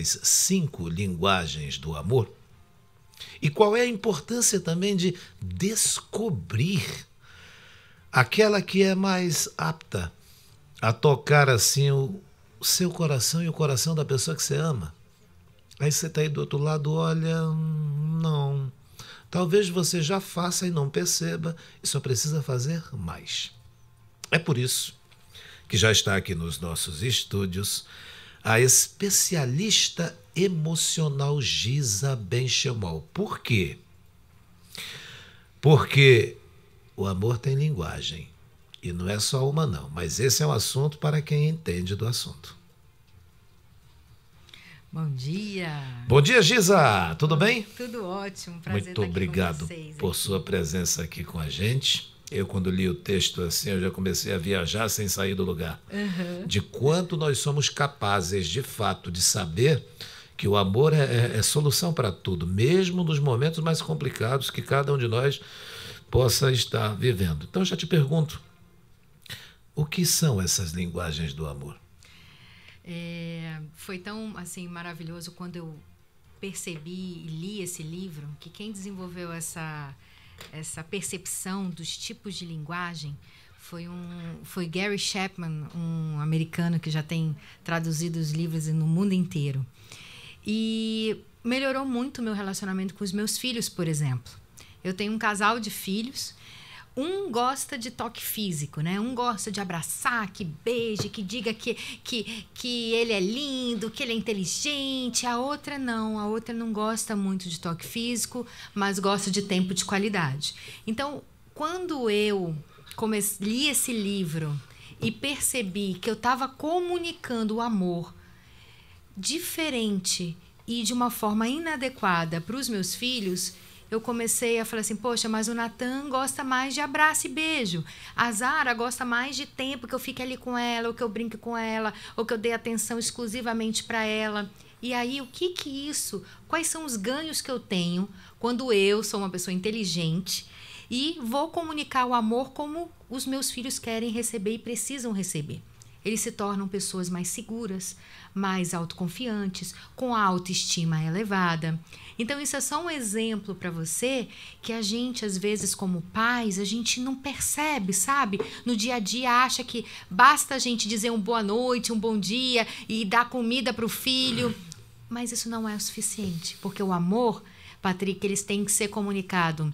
essas cinco linguagens do amor? E qual é a importância também de descobrir aquela que é mais apta a tocar assim o seu coração e o coração da pessoa que você ama? Aí você está aí do outro lado, olha, não. Talvez você já faça e não perceba, e só precisa fazer mais. É por isso que já está aqui nos nossos estúdios a especialista emocional Giza Benchemol. Por quê? Porque o amor tem linguagem. E não é só uma, não. Mas esse é um assunto para quem entende do assunto. Bom dia. Bom dia, Giza. Tudo bom, bem? Tudo ótimo. Prazer Muito obrigado por aqui. sua presença aqui com a gente eu quando li o texto assim, eu já comecei a viajar sem sair do lugar. Uhum. De quanto nós somos capazes, de fato, de saber que o amor é, é, é solução para tudo, mesmo nos momentos mais complicados que cada um de nós possa estar vivendo. Então, já te pergunto, o que são essas linguagens do amor? É, foi tão assim maravilhoso quando eu percebi e li esse livro que quem desenvolveu essa essa percepção dos tipos de linguagem foi um foi Gary Chapman, um americano que já tem traduzido os livros no mundo inteiro. E melhorou muito o meu relacionamento com os meus filhos, por exemplo. Eu tenho um casal de filhos um gosta de toque físico, né? Um gosta de abraçar, que beije, que diga que, que, que ele é lindo, que ele é inteligente. A outra não, a outra não gosta muito de toque físico, mas gosta de tempo de qualidade. Então, quando eu li esse livro e percebi que eu estava comunicando o amor diferente e de uma forma inadequada para os meus filhos, eu comecei a falar assim: poxa, mas o Natan gosta mais de abraço e beijo. A Zara gosta mais de tempo que eu fique ali com ela, ou que eu brinque com ela, ou que eu dê atenção exclusivamente para ela. E aí, o que que isso? Quais são os ganhos que eu tenho quando eu sou uma pessoa inteligente e vou comunicar o amor como os meus filhos querem receber e precisam receber? Eles se tornam pessoas mais seguras, mais autoconfiantes, com a autoestima elevada. Então, isso é só um exemplo para você que a gente, às vezes, como pais, a gente não percebe, sabe? No dia a dia, acha que basta a gente dizer um boa noite, um bom dia e dar comida para o filho. Mas isso não é o suficiente, porque o amor, Patrick, eles têm que ser comunicado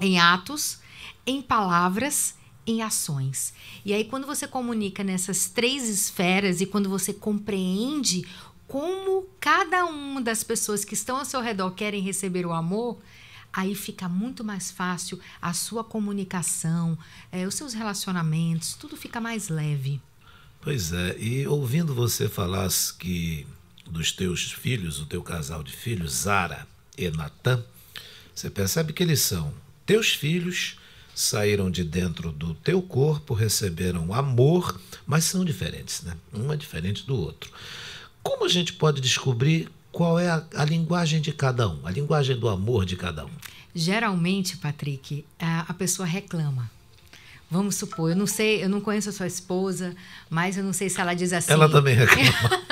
em atos, em palavras em ações. E aí, quando você comunica nessas três esferas e quando você compreende como cada uma das pessoas que estão ao seu redor querem receber o amor, aí fica muito mais fácil a sua comunicação, é, os seus relacionamentos, tudo fica mais leve. Pois é, e ouvindo você falar que dos teus filhos, o teu casal de filhos, Zara e Natan, você percebe que eles são teus filhos saíram de dentro do teu corpo, receberam amor, mas são diferentes, né? Um é diferente do outro. Como a gente pode descobrir qual é a, a linguagem de cada um, a linguagem do amor de cada um? Geralmente, Patrick, a pessoa reclama. Vamos supor, eu não sei, eu não conheço a sua esposa, mas eu não sei se ela diz assim. Ela também reclama.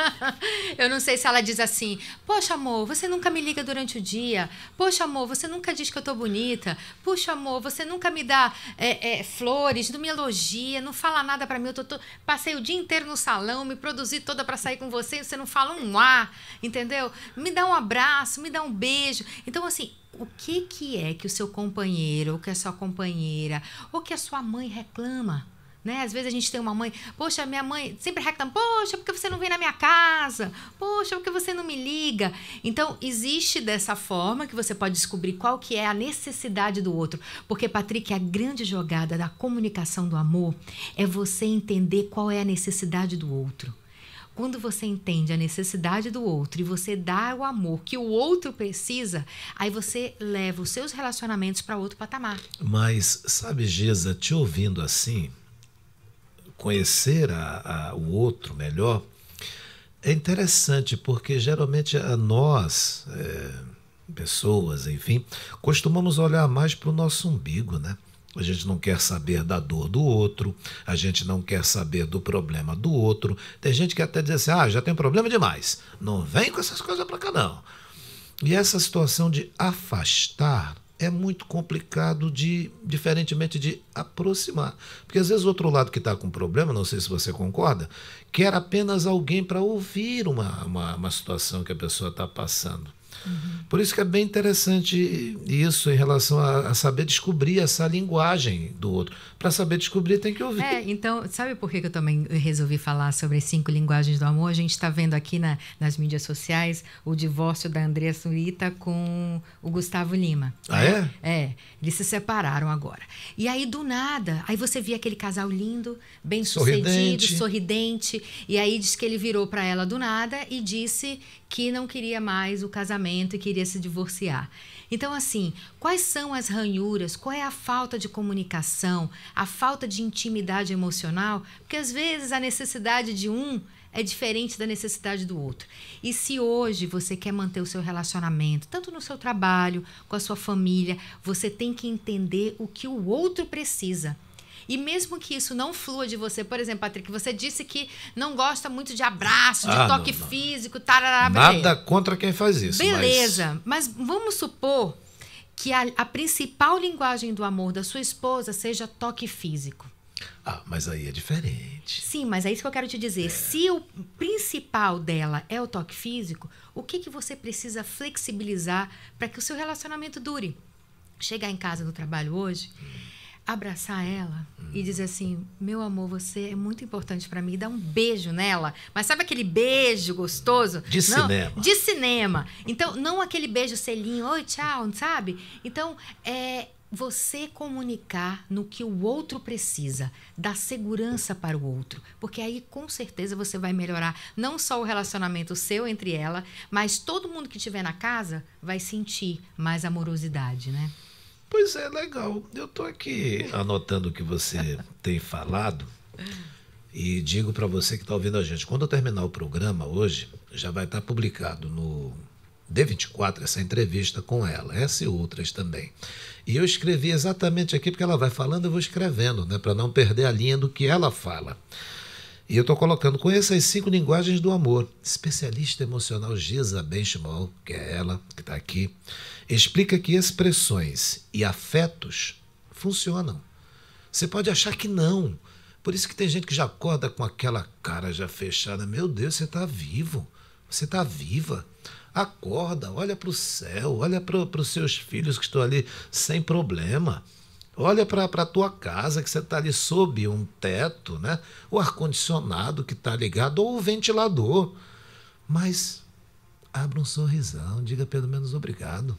eu não sei se ela diz assim: Poxa, amor, você nunca me liga durante o dia. Poxa, amor, você nunca diz que eu tô bonita. Poxa, amor, você nunca me dá é, é, flores, não me elogia, não fala nada para mim. Eu tô, tô, passei o dia inteiro no salão, me produzi toda para sair com você, você não fala um ar, entendeu? Me dá um abraço, me dá um beijo. Então, assim, o que, que é que o seu companheiro, ou que a sua companheira, ou que a sua mãe reclama. Né? Às vezes a gente tem uma mãe, poxa, minha mãe sempre reclama, poxa, porque você não vem na minha casa? Poxa, porque você não me liga? Então, existe dessa forma que você pode descobrir qual que é a necessidade do outro. Porque, Patrick, a grande jogada da comunicação do amor é você entender qual é a necessidade do outro. Quando você entende a necessidade do outro e você dá o amor que o outro precisa, aí você leva os seus relacionamentos para outro patamar. Mas, sabe, Gisa, te ouvindo assim, conhecer a, a, o outro melhor é interessante, porque geralmente a eh, nós, é, pessoas, enfim, costumamos olhar mais para o nosso umbigo, né? A gente não quer saber da dor do outro, a gente não quer saber do problema do outro. Tem gente que até diz assim: ah, já tem problema demais, não vem com essas coisas para cá não. E essa situação de afastar é muito complicado de, diferentemente de aproximar. Porque às vezes o outro lado que está com problema, não sei se você concorda, quer apenas alguém para ouvir uma, uma, uma, situação que a pessoa está passando. Uhum. Por isso que é bem interessante isso em relação a, a saber descobrir essa linguagem do outro. Para saber descobrir, tem que ouvir. É, então, sabe por que eu também resolvi falar sobre as cinco linguagens do amor? A gente está vendo aqui na, nas mídias sociais o divórcio da Andrea Surita com o Gustavo Lima. Ah, né? é? É. Eles se separaram agora. E aí, do nada, aí você via aquele casal lindo, bem sucedido, sorridente. sorridente e aí diz que ele virou para ela do nada e disse que não queria mais o casamento e que iria se divorciar. Então, assim, quais são as ranhuras? Qual é a falta de comunicação? A falta de intimidade emocional? Porque às vezes a necessidade de um é diferente da necessidade do outro. E se hoje você quer manter o seu relacionamento, tanto no seu trabalho, com a sua família, você tem que entender o que o outro precisa. E mesmo que isso não flua de você, por exemplo, Patrick, você disse que não gosta muito de abraço, de ah, toque não, não. físico, tarará, Nada beleza. contra quem faz isso. Beleza, mas, mas vamos supor que a, a, principal linguagem do amor da sua esposa seja toque físico. Ah, mas aí é diferente. Sim, mas é isso que eu quero te dizer. É. Se o principal dela é o toque físico, o que, que você precisa flexibilizar para que o seu relacionamento dure? Chegar em casa do trabalho hoje. Hum abraçar ela hum. e uhum. dizer assim: meu amor, você é muito importante para mim, e dar um beijo nela. Mas sabe aquele beijo gostoso? De não, cinema. De cinema. Então, não aquele beijo selinho, oi, tchau, sabe? Então, é você comunicar no que o outro precisa, dar segurança para o outro, porque aí com certeza você vai melhorar não só o relacionamento seu entre ela, mas todo mundo que estiver na casa vai sentir mais amorosidade, né? Pois é, legal. Eu estou aqui anotando o que você tem falado e digo para você que está ouvindo a gente: quando eu terminar o programa hoje, já vai estar tá publicado no D24 essa entrevista com ela, essa e outras também. E eu escrevi exatamente aqui, porque ela vai falando, eu vou escrevendo, né, para não perder a linha do que ela fala. E eu estou colocando, conheça as cinco linguagens do amor. Especialista emocional Giza Benchimol, que é ela, que está aqui, explica que expressões e afetos funcionam. Você pode achar que não. Por isso que tem gente que já acorda com aquela cara já fechada. Meu Deus, você está vivo. Você está viva. Acorda, olha para o céu, olha para os seus filhos que estão ali sem problema. Olha para a tua casa, que você está ali sob um teto, né? o ar-condicionado que está ligado, ou o ventilador. Mas abra um sorrisão, diga pelo menos obrigado.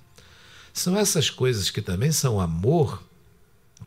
São essas coisas que também são amor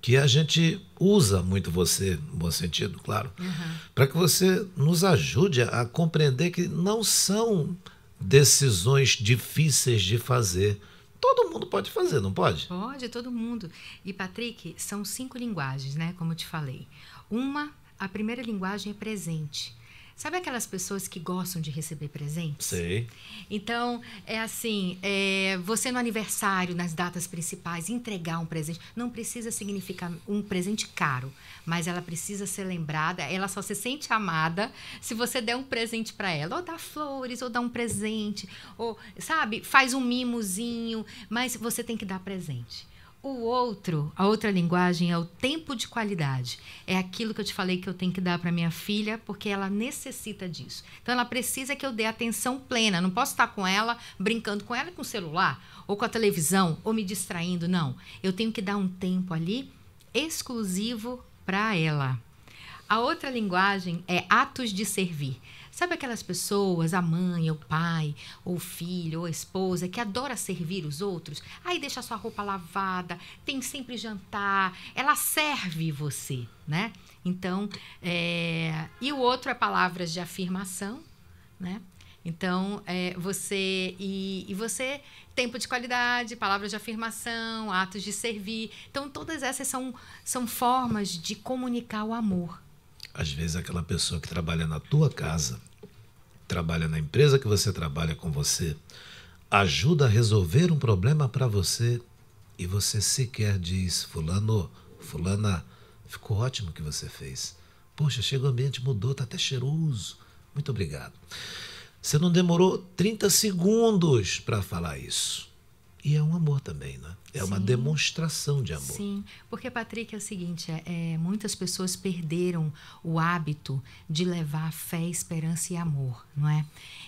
que a gente usa muito você, no bom sentido, claro, uhum. para que você nos ajude a compreender que não são decisões difíceis de fazer, Todo mundo pode fazer, não pode? Pode, todo mundo. E, Patrick, são cinco linguagens, né? Como eu te falei. Uma, a primeira linguagem é presente. Sabe aquelas pessoas que gostam de receber presentes? Sei. Então, é assim: é, você no aniversário, nas datas principais, entregar um presente, não precisa significar um presente caro, mas ela precisa ser lembrada, ela só se sente amada se você der um presente para ela. Ou dá flores, ou dá um presente, ou, sabe, faz um mimozinho, mas você tem que dar presente. O outro, a outra linguagem é o tempo de qualidade. É aquilo que eu te falei que eu tenho que dar para minha filha, porque ela necessita disso. Então ela precisa que eu dê atenção plena. Não posso estar com ela, brincando com ela com o celular, ou com a televisão, ou me distraindo. Não. Eu tenho que dar um tempo ali exclusivo para ela. A outra linguagem é atos de servir. Sabe aquelas pessoas, a mãe, o pai, ou filho, ou esposa, que adora servir os outros? Aí deixa a sua roupa lavada, tem sempre jantar, ela serve você, né? Então, é... e o outro é palavras de afirmação, né? Então, é, você e, e, você tempo de qualidade, palavras de afirmação, atos de servir. Então, todas essas são, são formas de comunicar o amor. Às vezes, aquela pessoa que trabalha na tua casa trabalha na empresa que você trabalha com você, ajuda a resolver um problema para você e você sequer diz: Fulano, Fulana, ficou ótimo o que você fez. Poxa, chegou o ambiente, mudou, está até cheiroso. Muito obrigado. Você não demorou 30 segundos para falar isso. E é um amor também, né? É Sim. uma demonstração de amor. Sim, porque, Patrick, é o seguinte: é, é, muitas pessoas perderam o hábito de levar fé, esperança e amor, não é?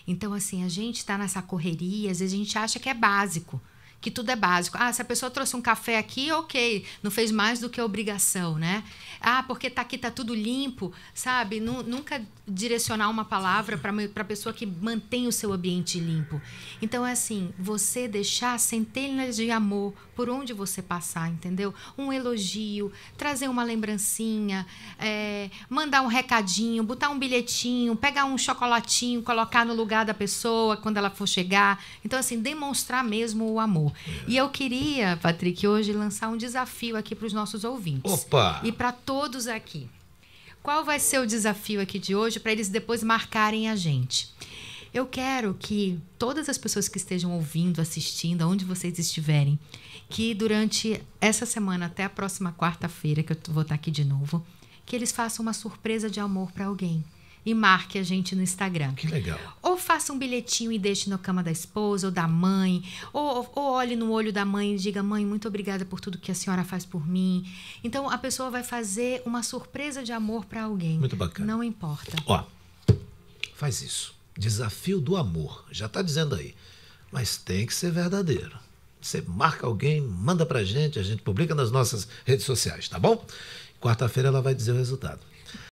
Então, assim, a gente está nessa correria, às vezes a gente acha que é básico que tudo é básico. Ah, se a pessoa trouxe um café aqui, ok, não fez mais do que obrigação, né? Ah, porque tá aqui tá tudo limpo, sabe? Nunca direcionar uma palavra para a pessoa que mantém o seu ambiente limpo. Então é assim, você deixar centenas de amor por onde você passar, entendeu? Um elogio, trazer uma lembrancinha, é, mandar um recadinho, botar um bilhetinho, pegar um chocolatinho, colocar no lugar da pessoa quando ela for chegar. Então, assim, demonstrar mesmo o amor. E eu queria, Patrick, hoje lançar um desafio aqui para os nossos ouvintes. Opa! E para todos aqui. Qual vai ser o desafio aqui de hoje para eles depois marcarem a gente? Eu quero que todas as pessoas que estejam ouvindo, assistindo, onde vocês estiverem, que durante essa semana até a próxima quarta-feira, que eu vou estar aqui de novo, que eles façam uma surpresa de amor para alguém e marque a gente no Instagram. Que legal. Ou faça um bilhetinho e deixe na cama da esposa ou da mãe. Ou, ou olhe no olho da mãe e diga: Mãe, muito obrigada por tudo que a senhora faz por mim. Então a pessoa vai fazer uma surpresa de amor para alguém. Muito bacana. Não importa. Ó, faz isso. Desafio do amor, já está dizendo aí. Mas tem que ser verdadeiro. Você marca alguém, manda para a gente, a gente publica nas nossas redes sociais, tá bom? Quarta-feira ela vai dizer o resultado.